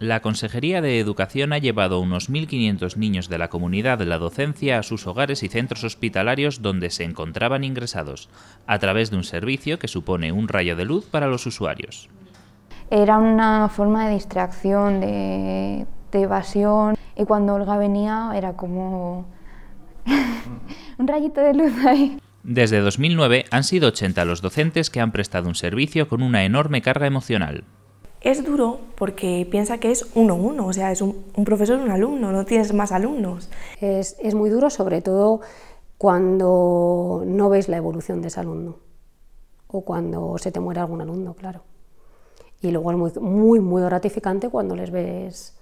la Consejería de Educación ha llevado unos 1.500 niños de la comunidad de la docencia a sus hogares y centros hospitalarios donde se encontraban ingresados, a través de un servicio que supone un rayo de luz para los usuarios. Era una forma de distracción, de, de evasión, y cuando Olga venía era como un rayito de luz ahí. Desde 2009 han sido 80 los docentes que han prestado un servicio con una enorme carga emocional. Es duro porque piensa que es uno a uno, o sea, es un, profesor profesor, un alumno, no tienes más alumnos. Es, muy duro sobre todo cuando no ves la evolución de ese alumno o cuando se te muere algún alumno, claro. Y luego es muy, muy gratificante cuando les ves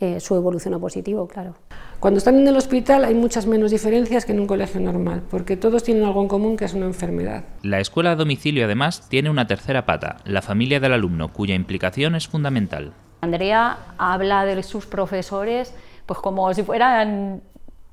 eh, su evolución a positivo, claro. Cuando están en el hospital hay muchas menos diferencias que en un colegio normal, porque todos tienen algo en común que es una enfermedad. La escuela a domicilio además tiene una tercera pata, la familia del alumno, cuya implicación es fundamental. Andrea habla de sus profesores pues como si fueran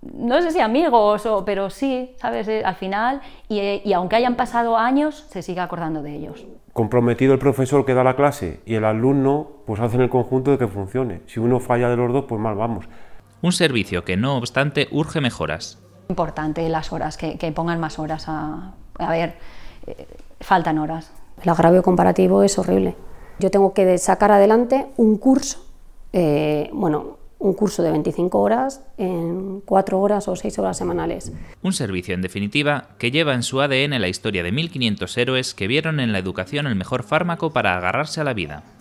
no sé si amigos, o, pero sí, ¿sabes? Eh, al final, y, eh, y, aunque hayan pasado años, se sigue acordando de ellos. Comprometido el profesor que da la clase y el alumno, pues hacen el conjunto de que funcione. Si uno falla de los dos, pues mal vamos. Un servicio que, no obstante, urge mejoras. Importante las horas, que, pongan más horas a... A ver, eh, faltan horas. El agravio comparativo es horrible. Yo tengo que sacar adelante un curso, bueno, un curso de 25 horas en 4 horas o 6 horas semanales. Un servicio, en definitiva, que lleva en su ADN la historia de 1.500 héroes que vieron en la educación el mejor fármaco para agarrarse a la vida.